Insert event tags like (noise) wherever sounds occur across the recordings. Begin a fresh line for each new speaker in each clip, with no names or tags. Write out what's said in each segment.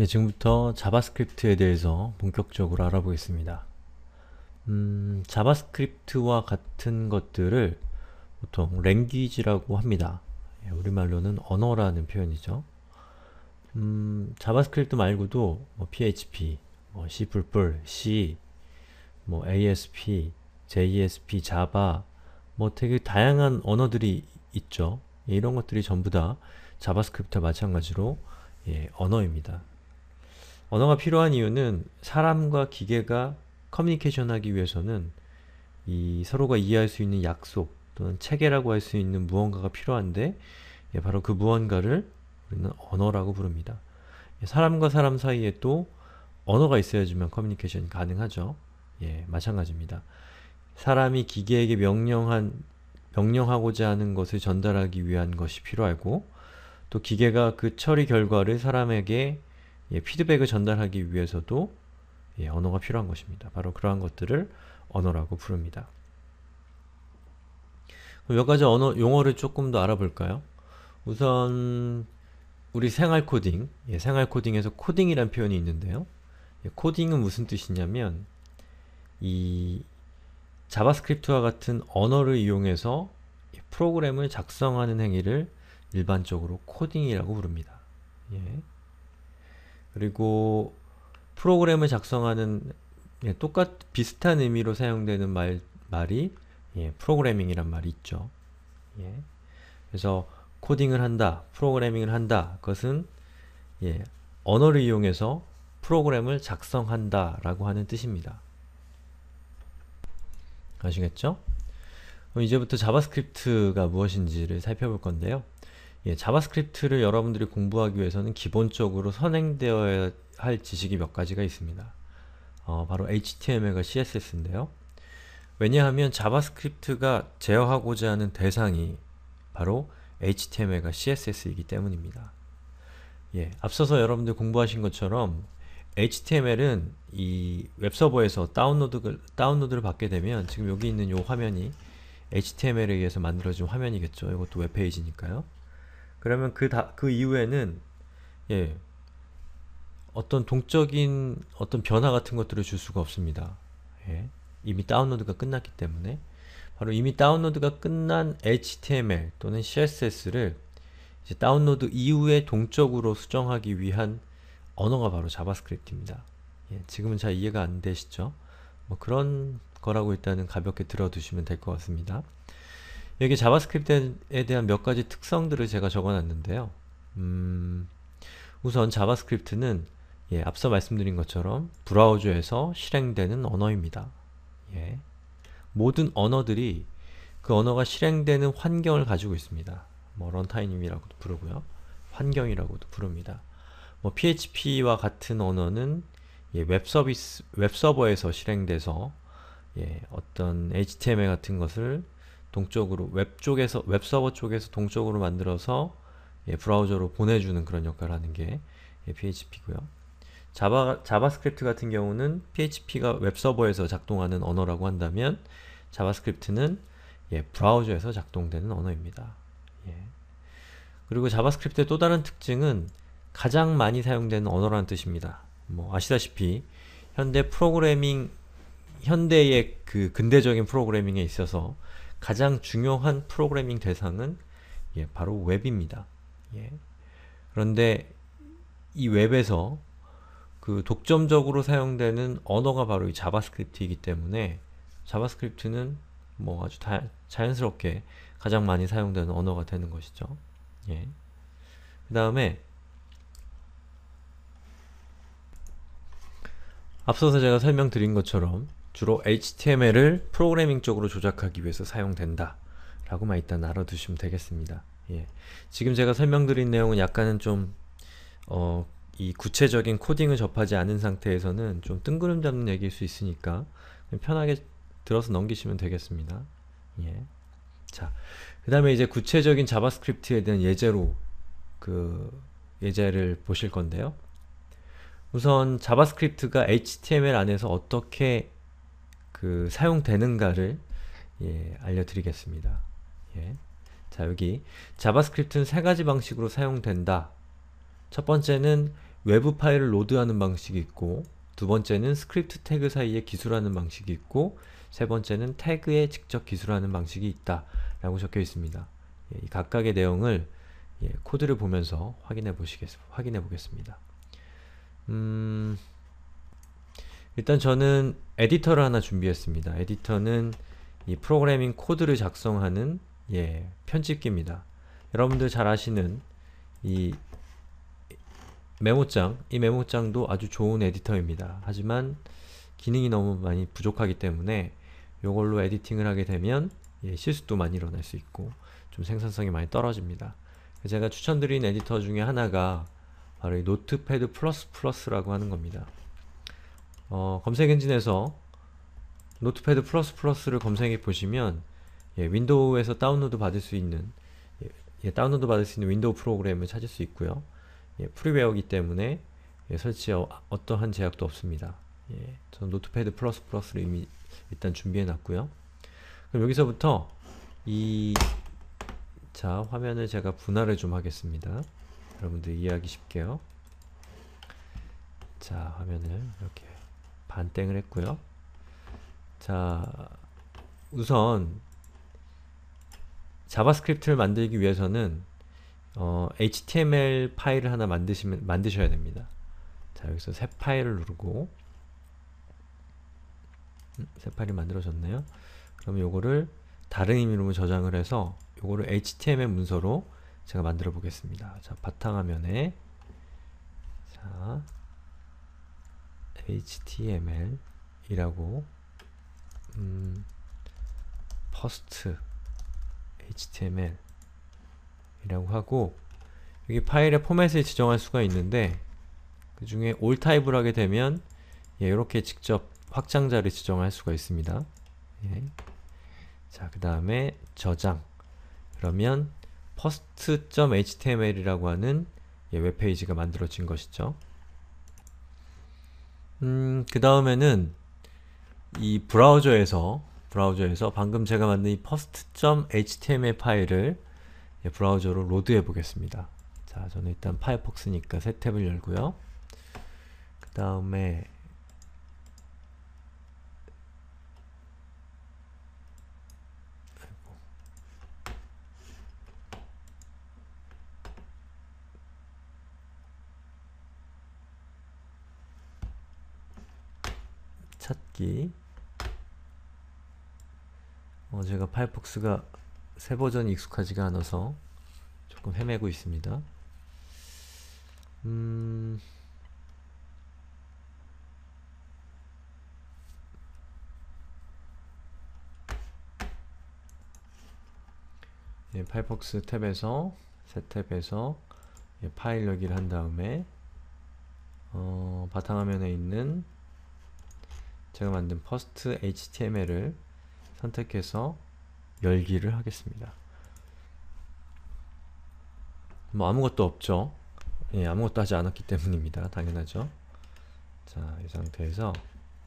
예, 지금부터 자바스크립트에 대해서 본격적으로 알아보겠습니다. 음, 자바스크립트와 같은 것들을 보통 l a n 라고 합니다. 예, 우리말로는 언어라는 표현이죠. 음, 자바스크립트 말고도 뭐 PHP, 뭐 C++, C, 뭐 ASP, JSP, e 자바 뭐 되게 다양한 언어들이 있죠. 예, 이런 것들이 전부 다 자바스크립트와 마찬가지로 예, 언어입니다. 언어가 필요한 이유는 사람과 기계가 커뮤니케이션하기 위해서는 이 서로가 이해할 수 있는 약속 또는 체계라고 할 수 있는 무언가가 필요한데 예, 바로 그 무언가를 우리는 언어라고 부릅니다. 예, 사람과 사람 사이에 또 언어가 있어야지만 커뮤니케이션이 가능하죠. 예, 마찬가지입니다. 사람이 기계에게 명령한 명령하고자 하는 것을 전달하기 위한 것이 필요하고 또 기계가 그 처리 결과를 사람에게 예, 피드백을 전달하기 위해서도 예, 언어가 필요한 것입니다. 바로 그러한 것들을 언어라고 부릅니다. 몇 가지 언어, 용어를 조금 더 알아볼까요? 우선 우리 생활 코딩, 예, 생활 코딩에서 코딩이란 표현이 있는데요. 예, 코딩은 무슨 뜻이냐면 이 자바스크립트와 같은 언어를 이용해서 프로그램을 작성하는 행위를 일반적으로 코딩이라고 부릅니다. 예. 그리고 프로그램을 작성하는 예, 똑같 비슷한 의미로 사용되는 말 말이 예, 프로그래밍이란 말이 있죠. 예. 그래서 코딩을 한다, 프로그래밍을 한다. 그것은 예, 언어를 이용해서 프로그램을 작성한다 라고 하는 뜻입니다. 아시겠죠? 이제부터 자바스크립트가 무엇인지를 살펴볼 건데요. 예, 자바스크립트를 여러분들이 공부하기 위해서는 기본적으로 선행되어야 할 지식이 몇 가지가 있습니다. 어, 바로 HTML과 CSS인데요. 왜냐하면 자바스크립트가 제어하고자 하는 대상이 바로 HTML과 CSS이기 때문입니다. 예, 앞서서 여러분들 공부하신 것처럼 HTML은 이 웹서버에서 다운로드 다운로드를 받게 되면 지금 여기 있는 이 화면이 HTML에 의해서 만들어진 화면이겠죠. 이것도 웹페이지니까요. 그러면 그, 다, 그 이후에는 예, 어떤 동적인 어떤 변화 같은 것들을 줄 수가 없습니다. 예, 이미 다운로드가 끝났기 때문에 바로 이미 다운로드가 끝난 HTML 또는 CSS를 다운로드 이후에 동적으로 수정하기 위한 언어가 바로 자바스크립트입니다. 예, 지금은 잘 이해가 안 되시죠? 뭐 그런 거라고 일단은 가볍게 들어두시면 될 것 같습니다. 여기 자바스크립트에 대한 몇 가지 특성들을 제가 적어놨는데요. 음, 우선 자바스크립트는 예, 앞서 말씀드린 것처럼 브라우저에서 실행되는 언어입니다. 예. 모든 언어들이 그 언어가 실행되는 환경을 가지고 있습니다. 뭐 런타임이라고도 부르고요. 환경이라고도 부릅니다. 뭐 PHP와 같은 언어는 예, 웹 서비스 웹 서버에서 실행돼서 예, 어떤 HTML 같은 것을 동쪽으로 웹 쪽에서 웹 서버 쪽에서 동쪽으로 만들어서 예, 브라우저로 보내주는 그런 역할을 하는 게 예, PHP고요. 자바, 자바스크립트 같은 경우는 PHP가 웹 서버에서 작동하는 언어라고 한다면 자바스크립트는 예, 브라우저에서 작동되는 언어입니다. 예. 그리고 자바스크립트의 또 다른 특징은 가장 많이 사용되는 언어라는 뜻입니다. 뭐 아시다시피 현대 프로그래밍 현대의 그 근대적인 프로그래밍에 있어서 가장 중요한 프로그래밍 대상은 예, 바로 웹입니다. 예. 그런데 이 웹에서 그 독점적으로 사용되는 언어가 바로 이 자바스크립트이기 때문에 자바스크립트는 뭐 아주 다, 자연스럽게 가장 많이 사용되는 언어가 되는 것이죠. 예. 그 다음에 앞서서 제가 설명드린 것처럼 주로 HTML을 프로그래밍 쪽으로 조작하기 위해서 사용된다 라고만 일단 알아두시면 되겠습니다. 예. 지금 제가 설명드린 내용은 약간은 좀 어, 이 구체적인 코딩을 접하지 않은 상태에서는 좀 뜬구름 잡는 얘기일 수 있으니까 편하게 들어서 넘기시면 되겠습니다. 예. 자, 그 다음에 이제 구체적인 자바스크립트에 대한 예제로 그 예제를 보실 건데요. 우선 자바스크립트가 HTML 안에서 어떻게 그 사용되는가를 예, 알려드리겠습니다. 예. 자 여기 자바스크립트는 세 가지 방식으로 사용된다. 첫 번째는 외부 파일을 로드하는 방식이 있고 두 번째는 스크립트 태그 사이에 기술하는 방식이 있고 세 번째는 태그에 직접 기술하는 방식이 있다 라고 적혀 있습니다. 예, 각각의 내용을 예, 코드를 보면서 확인해 보시겠, 확인해 보겠습니다. 음... 일단 저는 에디터를 하나 준비했습니다. 에디터는 이 프로그래밍 코드를 작성하는 예, 편집기입니다. 여러분들 잘 아시는 이 메모장, 이 메모장도 아주 좋은 에디터입니다. 하지만 기능이 너무 많이 부족하기 때문에 이걸로 에디팅을 하게 되면 예, 실수도 많이 일어날 수 있고 좀 생산성이 많이 떨어집니다. 제가 추천드린 에디터 중에 하나가 바로 이 노트패드 플러스 플러스라고 하는 겁니다. 어, 검색 엔진에서 노트패드 플러스 플러스를 검색해 보시면 예, 윈도우에서 다운로드 받을 수 있는 예, 예 다운로드 받을 수 있는 윈도우 프로그램을 찾을 수 있고요. 예, 프리웨어이기 때문에 예, 설치에 어, 떠한 제약도 없습니다. 저는 노트패드 플러스 플러스를 이미 일단 준비해 놨고요. 그럼 여기서부터 이 자, 화면을 제가 분할을 좀 하겠습니다. 여러분들 이해하기 쉽게요. 자, 화면을 이렇게 반땡을 했고요. 자, 우선 자바스크립트를 만들기 위해서는 어, HTML 파일을 하나 만드시면 만드셔야 됩니다. 자, 여기서 새 파일을 누르고 음, 새 파일이 만들어졌네요. 그럼 요거를 다른 이름으로 저장을 해서 요거를 HTML 문서로 제가 만들어 보겠습니다. 자, 바탕화면에 자, html이라고 음, f i s t html이라고 하고 여기 파일의 포맷을 지정할 수가 있는데 그 중에 all type를 하게 되면 예, 이렇게 직접 확장자를 지정할 수가 있습니다. 예. 자, 그 다음에 저장 그러면 first.html이라고 하는 예, 웹페이지가 만들어진 것이죠. 음, 그 다음에는 이 브라우저에서 브라우저에서 방금 제가 만든 이 first.html 파일을 브라우저로 로드해 보겠습니다. 자, 저는 일단 파이어폭스니까 새 탭을 열고요. 그 다음에 찾기 어, 제가 파이폭스가 새 버전이 익숙하지가 않아서 조금 헤매고 있습니다. 음... 예, 파이폭스 탭에서 새 탭에서 예, 파일 열기를 한 다음에 어, 바탕화면에 있는 제가 만든 퍼스트 html을 선택해서 열기를 하겠습니다. 뭐 아무것도 없죠. 예, 아무것도 하지 않았기 때문입니다. 당연하죠. 자, 이 상태에서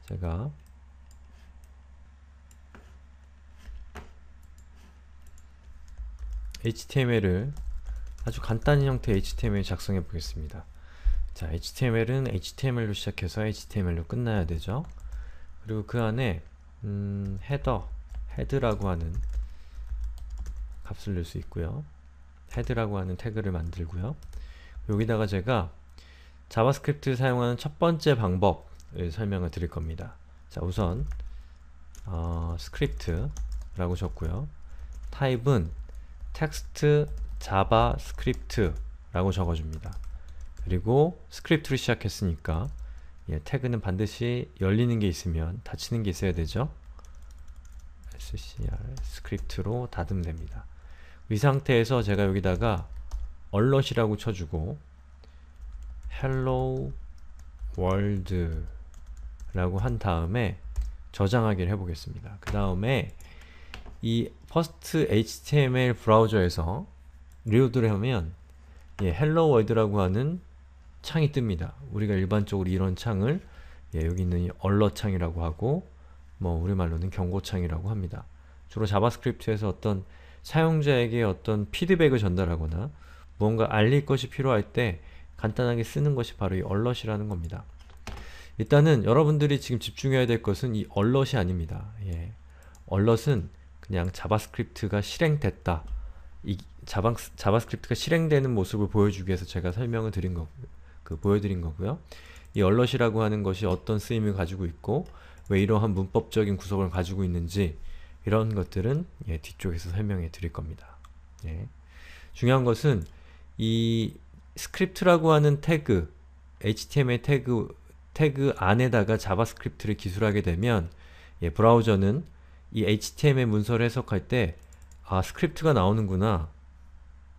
제가 HTML을 아주 간단한 형태의 HTML 작성해 보겠습니다. 자, HTML은 HTML로 시작해서 HTML로 끝나야 되죠. 그리고 그 안에 음, 헤더, 헤드라고 하는 값을 넣을 수 있고요. 헤드라고 하는 태그를 만들고요. 여기다가 제가 자바스크립트 사용하는 첫 번째 방법을 설명을 드릴 겁니다. 자 우선 어, 스크립트라고 적고요. 타입은 텍스트 자바스크립트라고 적어줍니다. 그리고 스크립트를 시작했으니까 예, 태그는 반드시 열리는 게 있으면 닫히는 게 있어야 되죠. scr 스크립트로 닫으면 됩니다. 이 상태에서 제가 여기다가 alert이라고 쳐주고 hello world 라고 한 다음에 저장하기를 해보겠습니다. 그 다음에 이퍼 s t html 브라우저에서 리로드를 하면 예, hello world라고 하는 창이 뜹니다. 우리가 일반적으로 이런 창을 예, 여기 있는 이 얼러창이라고 하고 뭐 우리말로는 경고창이라고 합니다. 주로 자바스크립트에서 어떤 사용자에게 어떤 피드백을 전달하거나 무언가 알릴 것이 필요할 때 간단하게 쓰는 것이 바로 이 얼럿이라는 겁니다. 일단은 여러분들이 지금 집중해야 될 것은 이 얼럿이 아닙니다. 예. 얼럿은 그냥 자바스크립트가 실행됐다. 이 자방, 자바스크립트가 실행되는 모습을 보여주기 위해서 제가 설명을 드린 거고요. 그 보여드린 거고요. 이 얼럿이라고 하는 것이 어떤 쓰임을 가지고 있고 왜 이러한 문법적인 구석을 가지고 있는지 이런 것들은 예, 뒤쪽에서 설명해 드릴 겁니다. 예. 중요한 것은 이 스크립트라고 하는 태그 HTML 태그 태그 안에다가 자바스크립트를 기술하게 되면 예, 브라우저는 이 HTML 문서를 해석할 때 아, 스크립트가 나오는구나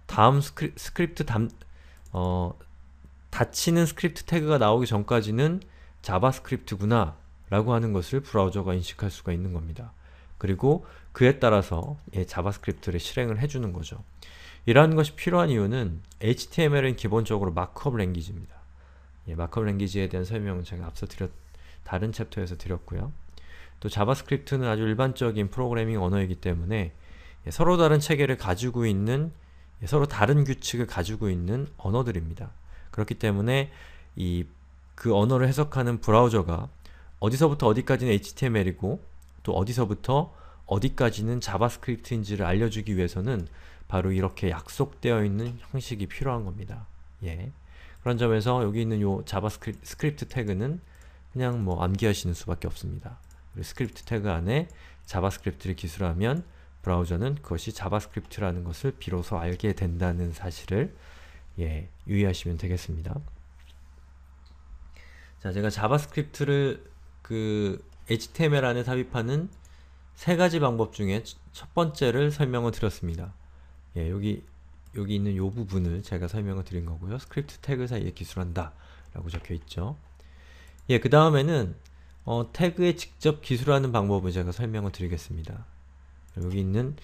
다음 스크립, 스크립트 담, 어, 닫히는 스크립트 태그가 나오기 전까지는 자바스크립트구나 라고 하는 것을 브라우저가 인식할 수가 있는 겁니다. 그리고 그에 따라서 예, 자바스크립트를 실행을 해주는 거죠. 이러한 것이 필요한 이유는 HTML은 기본적으로 마크업 랭귀지입니다. 예, 마크업 랭귀지에 대한 설명은 제가 앞서 드렸, 다른 챕터에서 드렸고요. 또 자바스크립트는 아주 일반적인 프로그래밍 언어이기 때문에 예, 서로 다른 체계를 가지고 있는, 예, 서로 다른 규칙을 가지고 있는 언어들입니다. 그렇기 때문에 이 그 언어를 해석하는 브라우저가 어디서부터 어디까지는 HTML이고 또 어디서부터 어디까지는 자바스크립트인지를 알려주기 위해서는 바로 이렇게 약속되어 있는 형식이 필요한 겁니다. 예. 그런 점에서 여기 있는 요 자바스크립트 태그는 그냥 뭐 암기하시는 수밖에 없습니다. 그리고 스크립트 태그 안에 자바스크립트를 기술하면 브라우저는 그것이 자바스크립트라는 것을 비로소 알게 된다는 사실을 예, 유의하시면 되겠습니다. 자, 제가 자바스크립트를 그 HTML 안에 삽입하는 세 가지 방법 중에 첫 번째를 설명을 드렸습니다. 예, 여기 여기 있는 요 부분을 제가 설명을 드린 거고요. 스크립트 태그 사이에 기술한다 라고 적혀있죠. 예, 그 다음에는 어, 태그에 직접 기술하는 방법을 제가 설명을 드리겠습니다. 여기 있는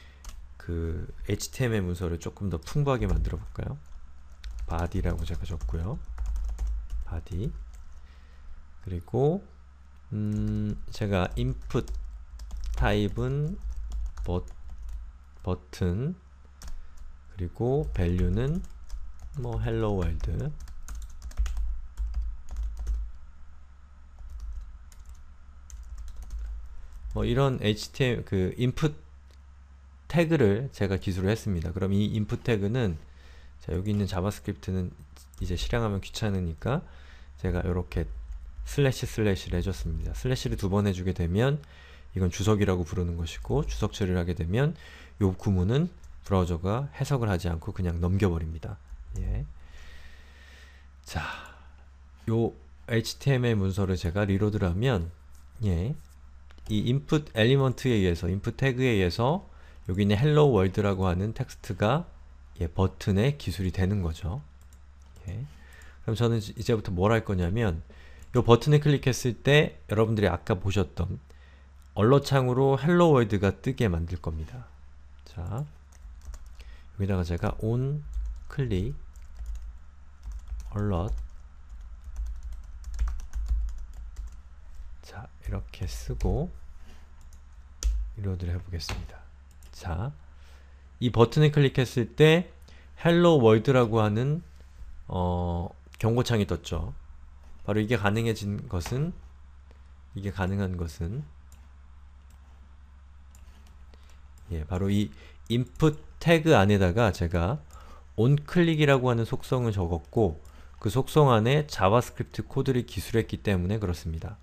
그 HTML 문서를 조금 더 풍부하게 만들어 볼까요? 바디라고 제가 적고요. 바디 그리고 음 제가 input 타입은 버, 버튼 그리고 value는 뭐 hello world 뭐 이런 html 그 input 태그를 제가 기술을 했습니다. 그럼 이 input 태그는 자, 여기 있는 자바스크립트는 이제 실행하면 귀찮으니까 제가 이렇게 슬래시 슬래시를 해줬습니다. 슬래시를 두 번 해주게 되면 이건 주석이라고 부르는 것이고 주석 처리를 하게 되면 요 구문은 브라우저가 해석을 하지 않고 그냥 넘겨버립니다. 예. 자, 요 HTML 문서를 제가 리로드를 하면 예, 이 input e e l m e n t 에 의해서 input 태그에 의해서 여기 있는 hello world라고 하는 텍스트가 예, 버튼의 기술이 되는 거죠. 예. 그럼 저는 이제부터 뭘 할 거냐면 이 버튼을 클릭했을 때 여러분들이 아까 보셨던 얼러창으로 헬로 월드가 뜨게 만들 겁니다. 자, 여기다가 제가 on 클릭 alert 자, 이렇게 쓰고 리로드를 해보겠습니다. 자, 이 버튼을 클릭했을 때 헬로 월드라고 하는 어, 경고창이 떴죠. 바로 이게 가능해진 것은 이게 가능한 것은 예, 바로 이 input 태그 안에다가 제가 onClick이라고 하는 속성을 적었고 그 속성 안에 자바스크립트 코드를 기술했기 때문에 그렇습니다.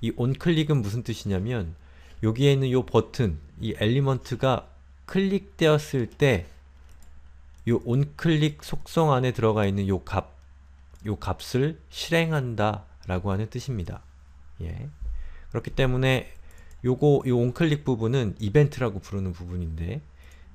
이 onClick은 무슨 뜻이냐면 여기에 있는 이 버튼, 이 엘리먼트가 클릭되었을 때요 onClick 속성 안에 들어가 있는 이 값, 요 값을 실행한다 라고 하는 뜻입니다. 예. 그렇기 때문에 요거 요 onClick 부분은 이벤트라고 부르는 부분인데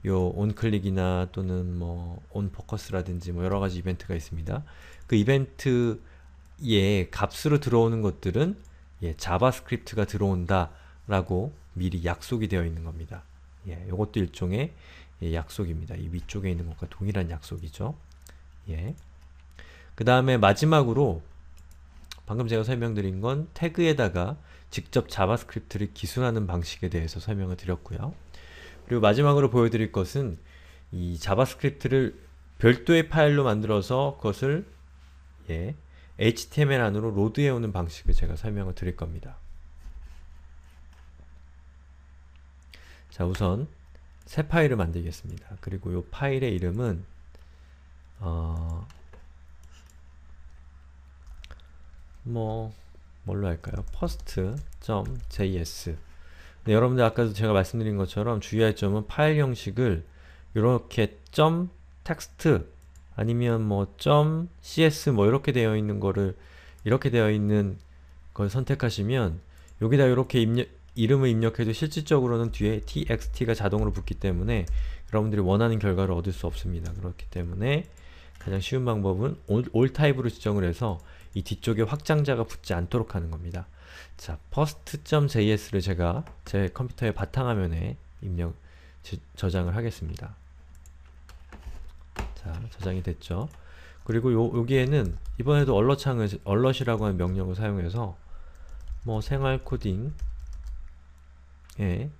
요 onClick이나 또는 뭐 onFocus라든지 뭐 여러가지 이벤트가 있습니다. 그 이벤트의 값으로 들어오는 것들은 예, 자바스크립트가 들어온다 라고 미리 약속이 되어 있는 겁니다. 예, 이것도 일종의 예, 약속입니다. 이 위쪽에 있는 것과 동일한 약속이죠. 예. 그 다음에 마지막으로 방금 제가 설명드린 건 태그에다가 직접 자바스크립트를 기술하는 방식에 대해서 설명을 드렸고요. 그리고 마지막으로 보여드릴 것은 이 자바스크립트를 별도의 파일로 만들어서 그것을 예, HTML 안으로 로드해오는 방식을 제가 설명을 드릴 겁니다. 자 우선 새 파일을 만들겠습니다. 그리고 이 파일의 이름은 어, 뭐 뭘로 할까요? first.js 네, 여러분들 아까도 제가 말씀드린 것처럼 주의할 점은 파일 형식을 이렇게 점 텍스트 아니면 뭐점 .cs 뭐 이렇게 뭐 되어 있는 거를 이렇게 되어 있는 걸 선택하시면 여기다 이렇게 입력 이름을 입력해도 실질적으로는 뒤에 txt가 자동으로 붙기 때문에 여러분들이 원하는 결과를 얻을 수 없습니다. 그렇기 때문에 가장 쉬운 방법은 올 타입으로 지정을 해서 이 뒤쪽에 확장자가 붙지 않도록 하는 겁니다. 자, first.js를 제가 제 컴퓨터의 바탕화면에 입력, 지, 저장을 하겠습니다. 자, 저장이 됐죠. 그리고 요, 여기에는 이번에도 얼럿창을, 얼럿이라고 하는 명령을 사용해서 뭐 생활 코딩 에 예.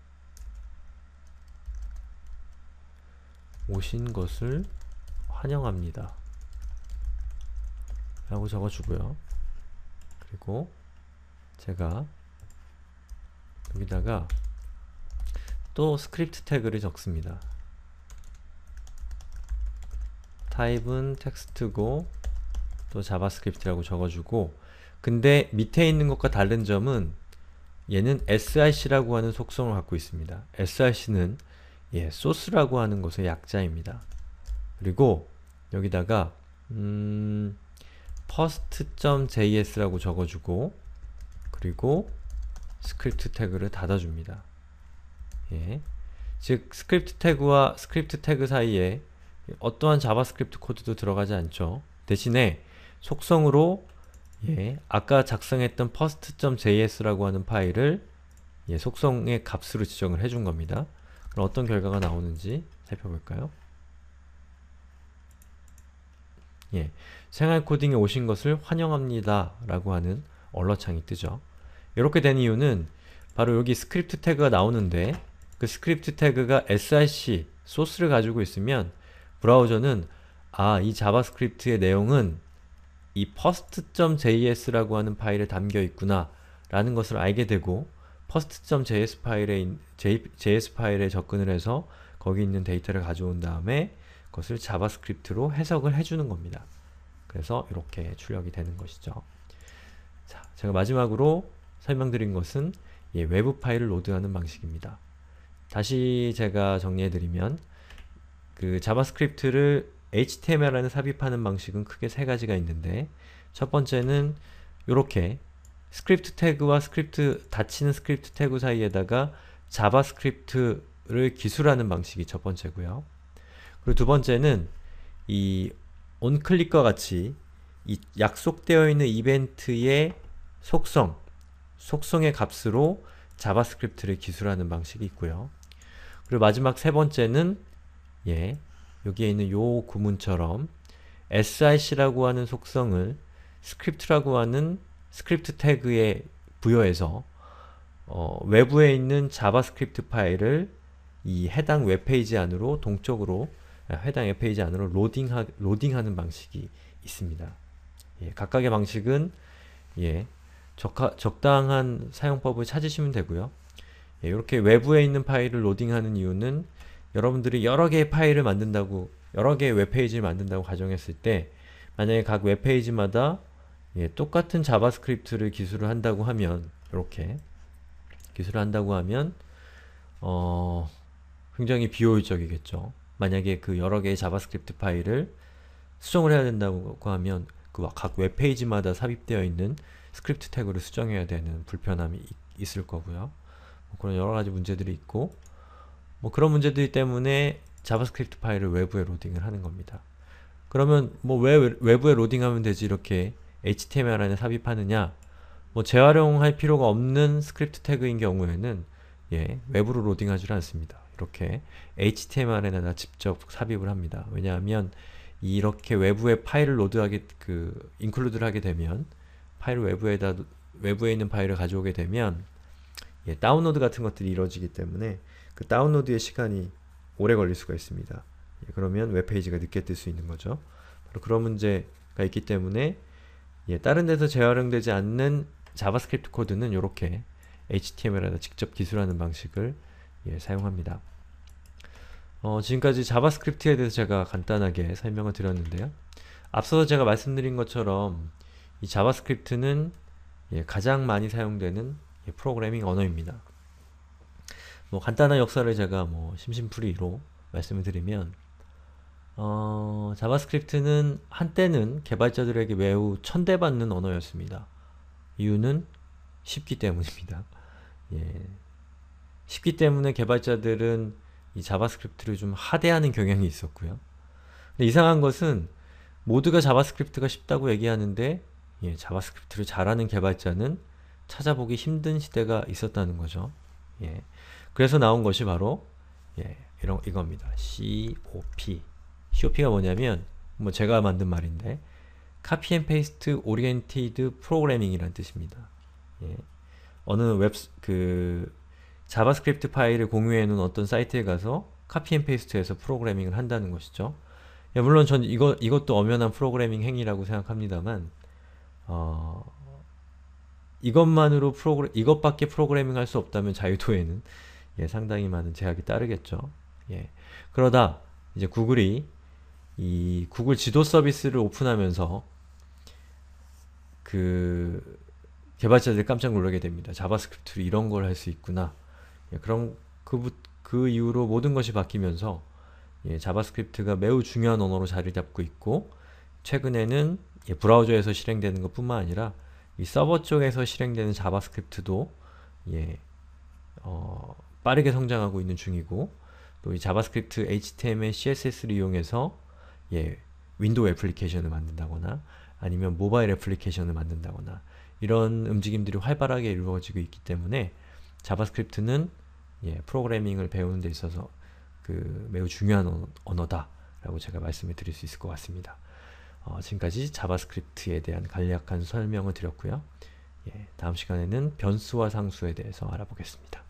오신 것을 환영합니다. 라고 적어주고요. 그리고 제가 여기다가 또 스크립트 태그를 적습니다. 타입은 텍스트고 또 자바스크립트라고 적어주고 근데 밑에 있는 것과 다른 점은 얘는 src라고 하는 속성을 갖고 있습니다. src는 예, 소스라고 하는 것의 약자입니다. 그리고 여기다가 음, first.js라고 적어주고 그리고 스크립트 태그를 닫아줍니다. 예. 즉 스크립트 태그와 스크립트 태그 사이에 어떠한 자바스크립트 코드도 들어가지 않죠. 대신에 속성으로 예, 아까 작성했던 first.js라고 하는 파일을 예, 속성의 값으로 지정을 해준 겁니다. 그럼 어떤 결과가 나오는지 살펴볼까요? 예, 생활코딩에 오신 것을 환영합니다 라고 하는 언러창이 뜨죠. 이렇게 된 이유는 바로 여기 스크립트 태그가 나오는데 그 스크립트 태그가 src 소스를 가지고 있으면 브라우저는 아, 이 자바스크립트의 내용은 이 first.js라고 하는 파일에 담겨 있구나 라는 것을 알게 되고 first.js 파일에 js 파일에 접근을 해서 거기 있는 데이터를 가져온 다음에 그것을 자바스크립트로 해석을 해주는 겁니다. 그래서 이렇게 출력이 되는 것이죠. 자, 제가 마지막으로 설명드린 것은 예, 외부 파일을 로드하는 방식입니다. 다시 제가 정리해드리면 그 자바스크립트를 HTML 안에 삽입하는 방식은 크게 세 가지가 있는데 첫 번째는 이렇게 스크립트 태그와 스크립트 닫히는 스크립트 태그 사이에다가 자바스크립트를 기술하는 방식이 첫 번째고요. 그리고 두 번째는 이 onClick과 같이 이 약속되어 있는 이벤트의 속성, 속성의 값으로 자바스크립트를 기술하는 방식이 있고요. 그리고 마지막 세 번째는 예, 여기에 있는 요 구문처럼 SIC라고 하는 속성을 s c r i p t 라고 하는 script 태그에 부여해서 어, 외부에 있는 자바스크립트 파일을 이 해당 웹페이지 안으로 동적으로 어, 해당 웹페이지 안으로 로딩하, 로딩하는 방식이 있습니다. 예, 각각의 방식은 예, 적하, 적당한 사용법을 찾으시면 되고요. 예, 이렇게 외부에 있는 파일을 로딩하는 이유는 여러분들이 여러 개의 파일을 만든다고 여러 개의 웹페이지를 만든다고 가정했을 때 만약에 각 웹페이지마다 예, 똑같은 자바스크립트를 기술을 한다고 하면 이렇게 기술을 한다고 하면 어, 굉장히 비효율적이겠죠. 만약에 그 여러 개의 자바스크립트 파일을 수정을 해야 된다고 하면 그 각 웹페이지마다 삽입되어 있는 스크립트 태그를 수정해야 되는 불편함이 있, 을 거고요. 뭐 그런 여러 가지 문제들이 있고 뭐 그런 문제들 때문에 자바스크립트 파일을 외부에 로딩을 하는 겁니다. 그러면 뭐 왜 외부에 로딩하면 되지 이렇게 HTML 안에 삽입하느냐 뭐 재활용할 필요가 없는 스크립트 태그인 경우에는 예, 외부로 로딩하지 않습니다. 이렇게 h t m l 에다 직접 삽입을 합니다. 왜냐하면 이렇게 외부에 파일을 로드하게 그 인클루드를 하게 되면 파일 외부에다 외부에 있는 파일을 가져오게 되면 예, 다운로드 같은 것들이 이루어지기 때문에 그 다운로드의 시간이 오래 걸릴 수가 있습니다. 예, 그러면 웹페이지가 늦게 뜰 수 있는 거죠. 바로 그런 문제가 있기 때문에 예, 다른 데서 재활용되지 않는 자바스크립트 코드는 이렇게 HTML에다 직접 기술하는 방식을 예, 사용합니다. 어, 지금까지 자바스크립트에 대해서 제가 간단하게 설명을 드렸는데요. 앞서 제가 말씀드린 것처럼 이 자바스크립트는 예, 가장 많이 사용되는 프로그래밍 언어입니다. 뭐 간단한 역사를 제가 뭐 심심풀이로 말씀을 드리면 어, 자바스크립트는 한때는 개발자들에게 매우 천대받는 언어였습니다. 이유는 쉽기 때문입니다. (laughs) 예. 쉽기 때문에 개발자들은 이 자바스크립트를 좀 하대하는 경향이 있었고요. 근데 이상한 것은 모두가 자바스크립트가 쉽다고 얘기하는데 예, 자바스크립트를 잘하는 개발자는 찾아보기 힘든 시대가 있었다는 거죠. 예. 그래서 나온 것이 바로 예, 이런 이겁니다. COP. COP가 뭐냐면 뭐 제가 만든 말인데 카피 앤 페이스트 오리엔티드 프로그래밍이란 뜻입니다. 예. 어느 웹 그 자바스크립트 파일을 공유해 놓은 어떤 사이트에 가서 카피 앤 페이스트해서 프로그래밍을 한다는 것이죠. 예, 물론 전 이거 이것도 엄연한 프로그래밍 행위라고 생각합니다만 어, 이것만으로 프로그램, 이것밖에 프로그래밍 할 수 없다면 자유도에는 예, 상당히 많은 제약이 따르겠죠. 예. 그러다 이제 구글이 이 구글 지도 서비스를 오픈하면서 그개발자들 깜짝 놀라게 됩니다. 자바스크립트로 이런 걸 할 수 있구나. 예, 그런 그, 그 이후로 모든 것이 바뀌면서 예, 자바스크립트가 매우 중요한 언어로 자리 잡고 있고 최근에는 예, 브라우저에서 실행되는 것뿐만 아니라 이 서버 쪽에서 실행되는 자바스크립트도 예, 어, 빠르게 성장하고 있는 중이고 또 이 자바스크립트 HTML, CSS를 이용해서 예, 윈도우 애플리케이션을 만든다거나 아니면 모바일 애플리케이션을 만든다거나 이런 움직임들이 활발하게 이루어지고 있기 때문에 자바스크립트는 예, 프로그래밍을 배우는 데 있어서 그 매우 중요한 언어다라고 제가 말씀을 드릴 수 있을 것 같습니다. 어, 지금까지 자바스크립트에 대한 간략한 설명을 드렸고요. 예, 다음 시간에는 변수와 상수에 대해서 알아보겠습니다.